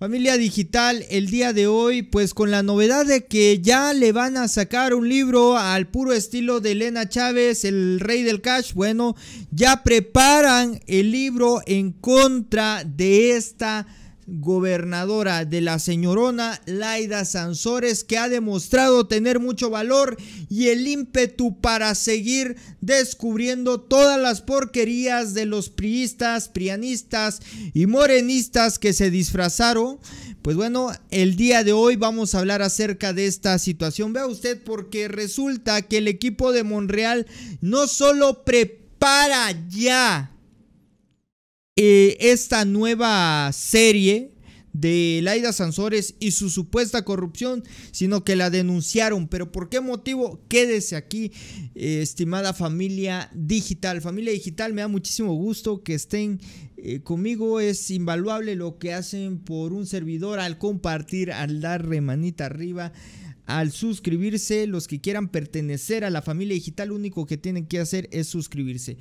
Familia Digital, el día de hoy, pues con la novedad de que ya le van a sacar un libro al puro estilo de Elena Chávez, el rey del cash, bueno, ya preparan el libro en contra de esta gobernadora de la señorona Laida Sansores, que ha demostrado tener mucho valor y el ímpetu para seguir descubriendo todas las porquerías de los priistas, prianistas y morenistas que se disfrazaron. Pues bueno, el día de hoy vamos a hablar acerca de esta situación. Vea usted, porque resulta que el equipo de Monreal no solo prepara ya eh, esta nueva serie de Laida Sansores y su supuesta corrupción, sino que la denunciaron. Pero ¿por qué motivo? Quédese aquí, eh, estimada familia digital. Familia digital, me da muchísimo gusto que estén eh, conmigo. Es invaluable lo que hacen por un servidor al compartir, al dar remanita arriba. Al suscribirse, los que quieran pertenecer a la familia digital, lo único que tienen que hacer es suscribirse.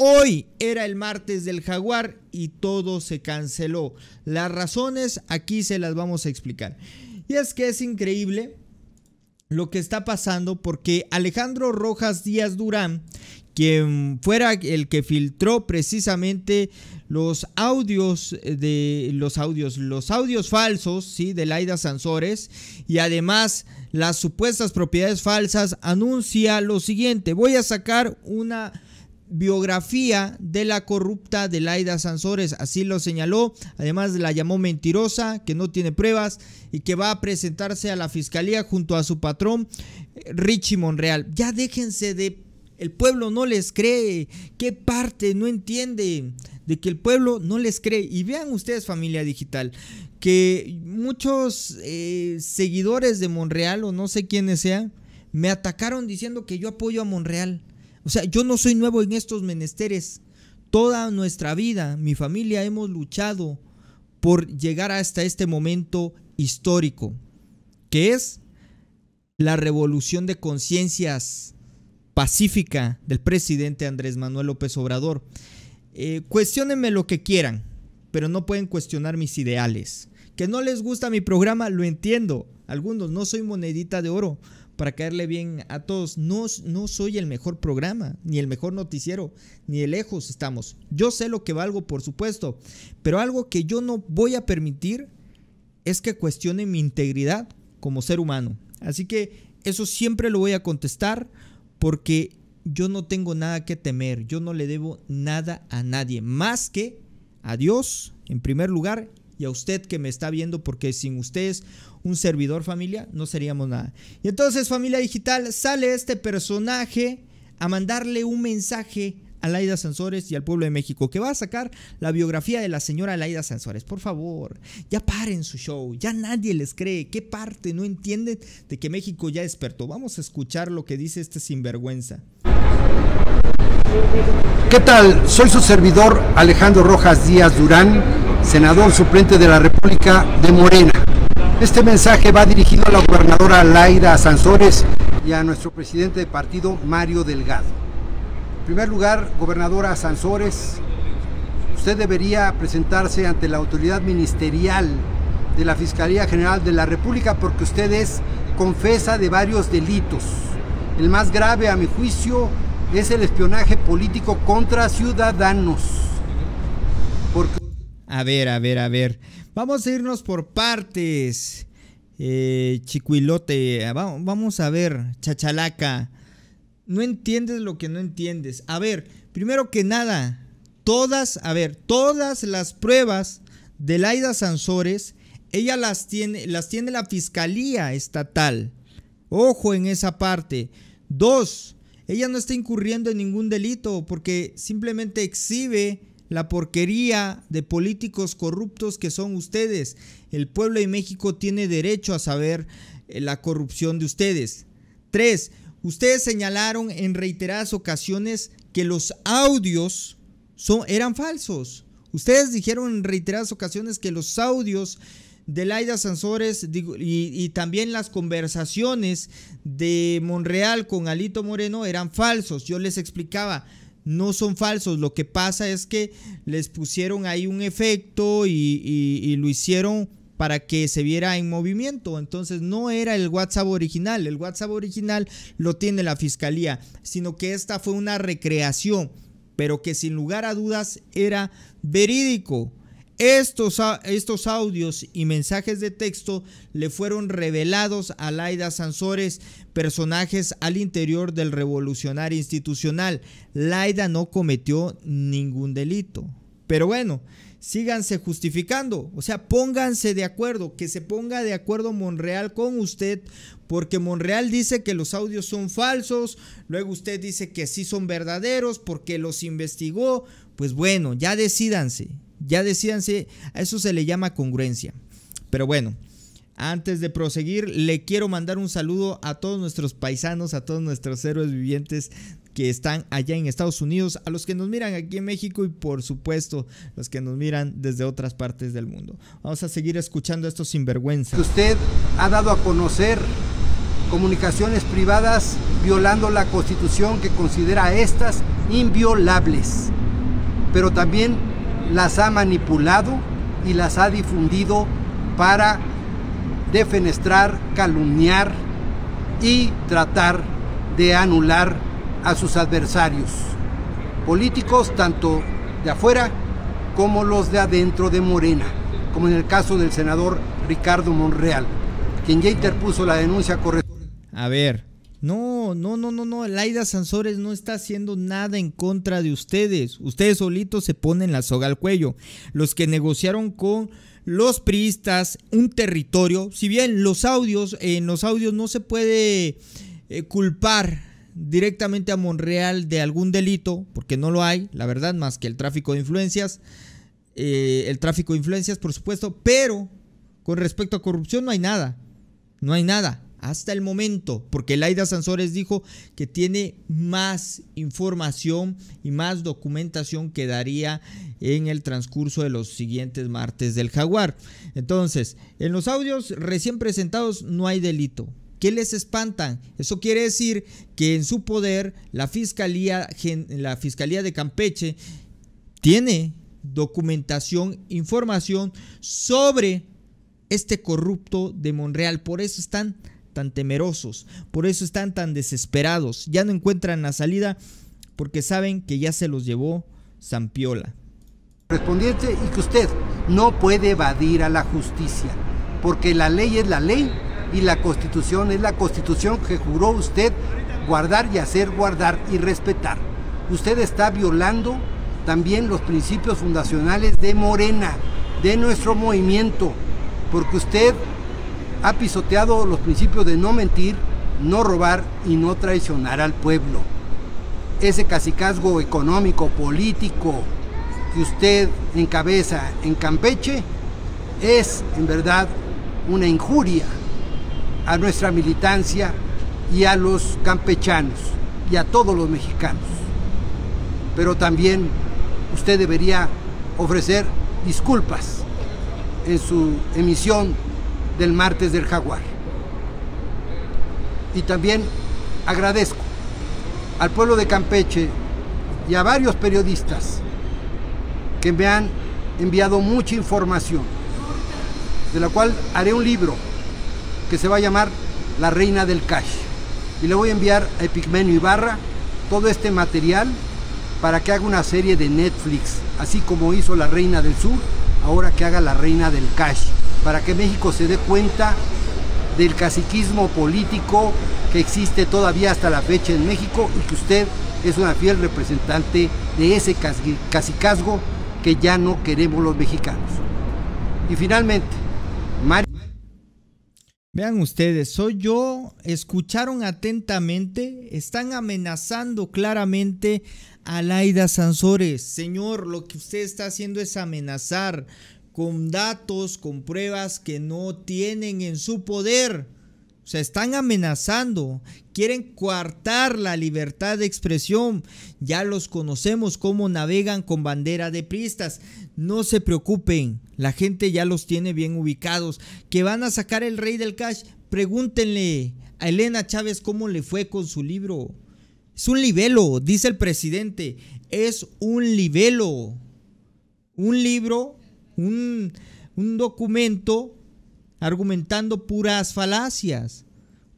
Hoy era el martes del jaguar y todo se canceló. Las razones aquí se las vamos a explicar. Y es que es increíble lo que está pasando porque Alejandro Rojas Díaz Durán, quien fuera el que filtró precisamente los audios de los audios, los audios falsos, sí, de Laida Sansores y además las supuestas propiedades falsas, anuncia lo siguiente, voy a sacar una biografía de la corrupta Laida Sansores, así lo señaló, además la llamó mentirosa, que no tiene pruebas y que va a presentarse a la fiscalía junto a su patrón eh, Richie Monreal. Ya déjense de el pueblo no les cree, qué parte no entiende de que el pueblo no les cree y vean ustedes familia digital que muchos eh, seguidores de Monreal o no sé quiénes sean me atacaron diciendo que yo apoyo a Monreal. O sea, yo no soy nuevo en estos menesteres. Toda nuestra vida, mi familia, hemos luchado por llegar hasta este momento histórico, que es la revolución de conciencias pacífica del presidente Andrés Manuel López Obrador. Eh, cuestionenme lo que quieran, pero no pueden cuestionar mis ideales. Que no les gusta mi programa, lo entiendo. Algunos, no soy monedita de oro, para caerle bien a todos. No, no soy el mejor programa, ni el mejor noticiero, ni de lejos estamos. Yo sé lo que valgo, por supuesto, pero algo que yo no voy a permitir es que cuestione mi integridad como ser humano. Así que eso siempre lo voy a contestar porque yo no tengo nada que temer, yo no le debo nada a nadie, más que a Dios en primer lugar y a usted que me está viendo, porque sin ustedes, un servidor familia, no seríamos nada. Y entonces familia digital, sale este personaje a mandarle un mensaje a Laida Sansores y al pueblo de México, que va a sacar la biografía de la señora Laida Sansores. Por favor, ya paren su show, ya nadie les cree. ¿Qué parte no entienden de que México ya despertó? Vamos a escuchar lo que dice este sinvergüenza. ¿Qué tal? Soy su servidor Alejandro Rojas Díaz Durán, senador suplente de la República de Morena. Este mensaje va dirigido a la gobernadora Laida Sansores y a nuestro presidente de partido Mario Delgado. En primer lugar, gobernadora Sansores, usted debería presentarse ante la autoridad ministerial de la Fiscalía General de la República porque usted es confesa de varios delitos. El más grave a mi juicio es el espionaje político contra ciudadanos. A ver, a ver, a ver. Vamos a irnos por partes. chiquilote, eh, chicuilote, ah, vamos a ver, chachalaca. No entiendes lo que no entiendes. A ver, primero que nada, todas, a ver, todas las pruebas de Laida Sansores, ella las tiene, las tiene la Fiscalía Estatal. Ojo en esa parte. Dos, ella no está incurriendo en ningún delito porque simplemente exhibe la porquería de políticos corruptos que son ustedes. El pueblo de México tiene derecho a saber eh, la corrupción de ustedes. Tres, ustedes señalaron en reiteradas ocasiones que los audios son, eran falsos. Ustedes dijeron en reiteradas ocasiones que los audios de Sansores y, también las conversaciones de Monreal con Alito Moreno eran falsos. Yo les explicaba, no son falsos. Lo que pasa es que les pusieron ahí un efecto y, y lo hicieron para que se viera en movimiento. Entonces no era el WhatsApp original. El WhatsApp original lo tiene la fiscalía, sino que esta fue una recreación pero que sin lugar a dudas era verídico. Estos, estos, audios y mensajes de texto le fueron revelados a Laida Sansores, personajes al interior del revolucionario institucional. Laida no cometió ningún delito. Pero bueno, síganse justificando, o sea, pónganse de acuerdo, que se ponga de acuerdo Monreal con usted, porque Monreal dice que los audios son falsos, luego usted dice que sí son verdaderos porque los investigó, pues bueno, ya decidanse. Ya decíanse, a eso se le llama congruencia. Pero bueno, antes de proseguir, le quiero mandar un saludo a todos nuestros paisanos, a todos nuestros héroes vivientes que están allá en Estados Unidos, a los que nos miran aquí en México y por supuesto los que nos miran desde otras partes del mundo. Vamos a seguir escuchando estos sinvergüenzas. Usted ha dado a conocer comunicaciones privadas violando la constitución que considera estas inviolables, pero también las ha manipulado y las ha difundido para defenestrar, calumniar y tratar de anular a sus adversarios políticos, tanto de afuera como los de adentro de Morena, como en el caso del senador Ricardo Monreal, quien ya interpuso la denuncia correcta. A ver, no, no, no, no, no. Laida Sansores no está haciendo nada en contra de ustedes. Ustedes solitos se ponen la soga al cuello. Los que negociaron con los priistas un territorio, si bien los audios, en los audios no se puede eh, culpar directamente a Monreal de algún delito, porque no lo hay, la verdad, más que el tráfico de influencias. Eh, el tráfico de influencias, por supuesto, pero con respecto a corrupción no hay nada. No hay nada hasta el momento, porque Laida Sansores dijo que tiene más información y más documentación que daría en el transcurso de los siguientes martes del jaguar. Entonces, en los audios recién presentados no hay delito. ¿Qué les espantan? Eso quiere decir que en su poder la Fiscalía, la Fiscalía de Campeche tiene documentación, información sobre este corrupto de Monreal. Por eso están tan temerosos, por eso están tan desesperados, ya no encuentran la salida porque saben que ya se los llevó Zampiola. Respondiente y que usted no puede evadir a la justicia, porque la ley es la ley y la constitución es la constitución que juró usted guardar y hacer guardar y respetar. Usted está violando también los principios fundacionales de Morena, de nuestro movimiento, porque usted ha pisoteado los principios de no mentir, no robar y no traicionar al pueblo. Ese cacicazgo económico, político que usted encabeza en Campeche es en verdad una injuria a nuestra militancia y a los campechanos y a todos los mexicanos. Pero también usted debería ofrecer disculpas en su emisión del martes del jaguar. Y también agradezco al pueblo de Campeche y a varios periodistas que me han enviado mucha información, de la cual haré un libro que se va a llamar La Reina del Cash. Y le voy a enviar a Epigmenio Ibarra todo este material para que haga una serie de Netflix, así como hizo La Reina del Sur, ahora que haga La Reina del Cash para que México se dé cuenta del caciquismo político que existe todavía hasta la fecha en México y que usted es una fiel representante de ese cacicazgo que ya no queremos los mexicanos. Y finalmente, Mario... Vean ustedes, soy yo, escucharon atentamente, están amenazando claramente a Laida Sansores. Señor, lo que usted está haciendo es amenazar, con datos, con pruebas que no tienen en su poder. O sea, están amenazando, quieren coartar la libertad de expresión. Ya los conocemos cómo navegan con bandera de pristas. No se preocupen, la gente ya los tiene bien ubicados. Que van a sacar el rey del cash, pregúntenle a Elena Chávez cómo le fue con su libro. Es un libelo, dice el presidente. Es un libelo. Un libro un, documento argumentando puras falacias,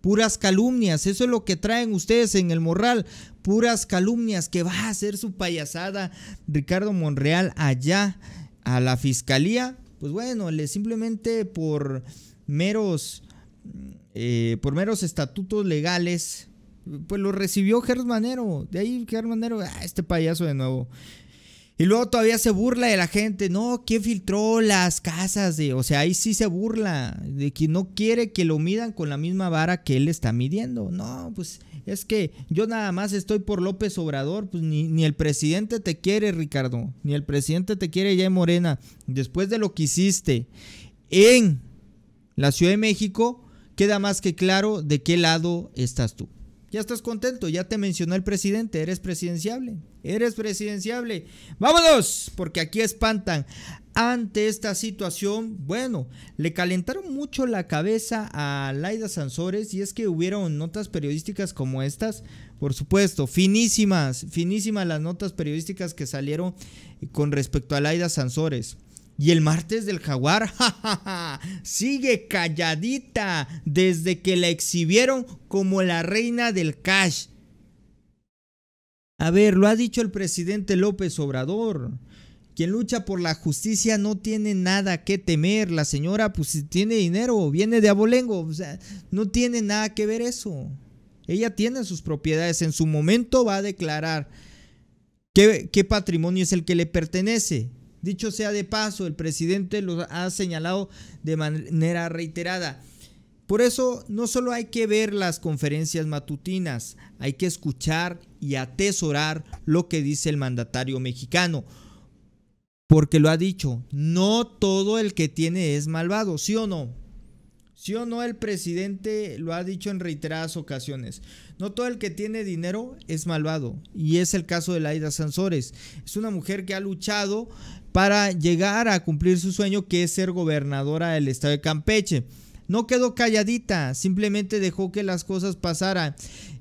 puras calumnias. Eso es lo que traen ustedes en el morral, puras calumnias que va a hacer su payasada Ricardo Monreal allá a la fiscalía. Pues bueno, le simplemente por meros, eh, por meros estatutos legales, pues lo recibió Germanero. De ahí Germanero, Nero, ah, este payaso de nuevo. Y luego todavía se burla de la gente. No, ¿quién filtró las casas? De, o sea, ahí sí se burla. De que no quiere que lo midan con la misma vara que él está midiendo. No, pues es que yo nada más estoy por López Obrador. Pues ni, ni el presidente te quiere, Ricardo. Ni el presidente te quiere ya en Morena. Después de lo que hiciste en la Ciudad de México, queda más que claro de qué lado estás tú. Ya estás contento, ya te mencionó el presidente, eres presidenciable, eres presidenciable. Vámonos, porque aquí espantan. Ante esta situación, bueno, le calentaron mucho la cabeza a Laida Sansores y es que hubieron notas periodísticas como estas, por supuesto, finísimas, finísimas las notas periodísticas que salieron con respecto a Laida Sansores. Y el martes del jaguar, jajaja, sigue calladita desde que la exhibieron como la reina del cash. A ver, lo ha dicho el presidente López Obrador. Quien lucha por la justicia no tiene nada que temer. La señora, pues si tiene dinero, viene de abolengo. O sea, no tiene nada que ver eso. Ella tiene sus propiedades. En su momento va a declarar qué patrimonio es el que le pertenece. Dicho sea de paso, el presidente lo ha señalado de manera reiterada. Por eso no solo hay que ver las conferencias matutinas, hay que escuchar y atesorar lo que dice el mandatario mexicano. Porque lo ha dicho, no todo el que tiene es malvado, ¿sí o no? Sí o no, el presidente lo ha dicho en reiteradas ocasiones. No todo el que tiene dinero es malvado. Y es el caso de Laida Sansores. Es una mujer que ha luchado para llegar a cumplir su sueño, que es ser gobernadora del estado de Campeche. No quedó calladita, simplemente dejó que las cosas pasaran.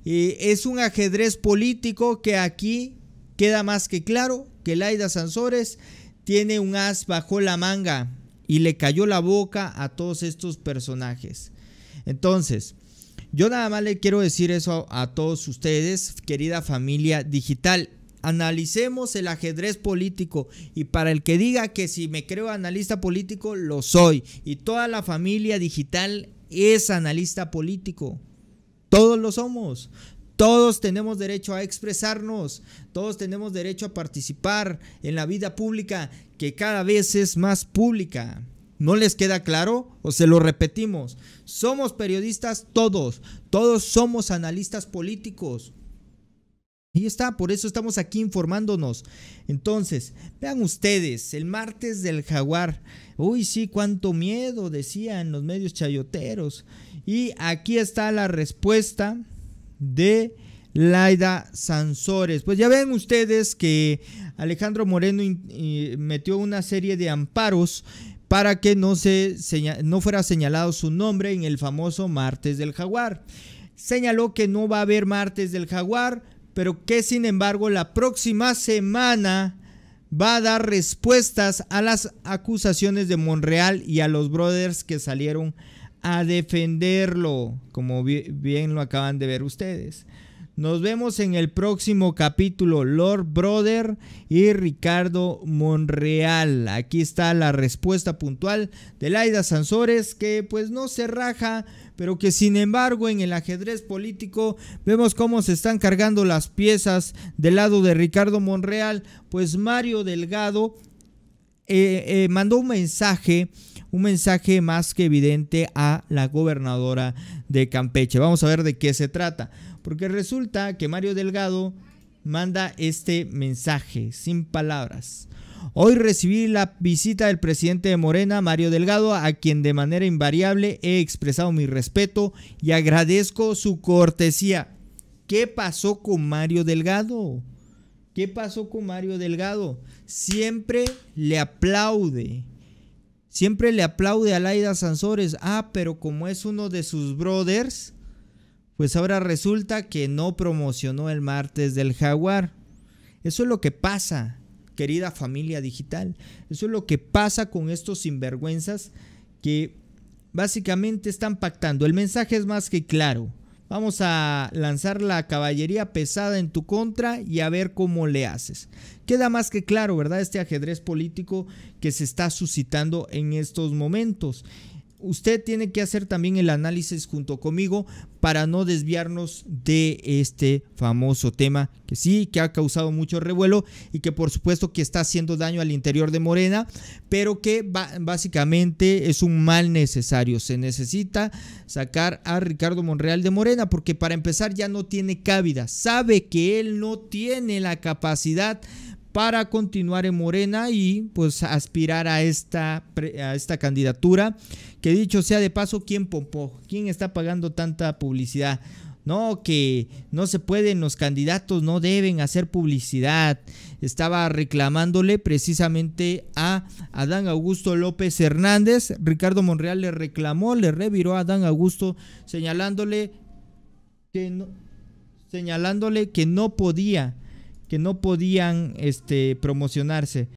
Eh, es un ajedrez político que aquí queda más que claro que Laida Sansores tiene un as bajo la manga y le cayó la boca a todos estos personajes. Entonces, yo nada más le quiero decir eso a, todos ustedes, querida familia digital. Analicemos el ajedrez político y para el que diga que si me creo analista político, lo soy. Y toda la familia digital es analista político. Todos lo somos. Todos tenemos derecho a expresarnos, todos tenemos derecho a participar en la vida pública que cada vez es más pública. ¿No les queda claro? O se lo repetimos. Somos periodistas todos, todos somos analistas políticos. Y está, por eso estamos aquí informándonos. Entonces, vean ustedes, el martes del jaguar. Uy, sí, cuánto miedo, decían los medios chayoteros. Y aquí está la respuesta de Laida Sansores. Pues ya ven ustedes que Alejandro Moreno metió una serie de amparos para que no, se no fuera señalado su nombre en el famoso Martes del Jaguar. Señaló que no va a haber Martes del Jaguar, pero que sin embargo la próxima semana va a dar respuestas a las acusaciones de Monreal y a los brothers que salieron a defenderlo, como bien lo acaban de ver ustedes. Nos vemos en el próximo capítulo, Lord Brother y Ricardo Monreal. Aquí está la respuesta puntual de Laida Sansores, que pues no se raja, pero que sin embargo en el ajedrez político vemos cómo se están cargando las piezas del lado de Ricardo Monreal, pues Mario Delgado eh, eh, mandó un mensaje un mensaje más que evidente a la gobernadora de Campeche. Vamos a ver de qué se trata, porque resulta que Mario Delgado manda este mensaje sin palabras. Hoy recibí la visita del presidente de Morena, Mario Delgado, a quien de manera invariable he expresado mi respeto y agradezco su cortesía. ¿Qué pasó con Mario Delgado? ¿Qué pasó con Mario Delgado? Siempre le aplaude Siempre le aplaude a Laida Sansores. Ah, pero como es uno de sus brothers, pues ahora resulta que no promocionó el martes del jaguar. Eso es lo que pasa, querida familia digital. Eso es lo que pasa con estos sinvergüenzas que básicamente están pactando. El mensaje es más que claro. Vamos a lanzar la caballería pesada en tu contra y a ver cómo le haces. Queda más que claro, ¿verdad? Este ajedrez político que se está suscitando en estos momentos usted tiene que hacer también el análisis junto conmigo para no desviarnos de este famoso tema que sí, que ha causado mucho revuelo y que por supuesto que está haciendo daño al interior de Morena, pero que básicamente es un mal necesario. Se necesita sacar a Ricardo Monreal de Morena porque para empezar ya no tiene cabida, sabe que él no tiene la capacidad para continuar en Morena y pues aspirar a esta, a esta candidatura. Que dicho sea de paso, ¿quién pompó? ¿Quién está pagando tanta publicidad? No, que no se pueden, los candidatos no deben hacer publicidad. Estaba reclamándole precisamente a Adán Augusto López Hernández. Ricardo Monreal le reclamó, le reviró a Adán Augusto señalándole que no, señalándole que no podía que no podían este, promocionarse.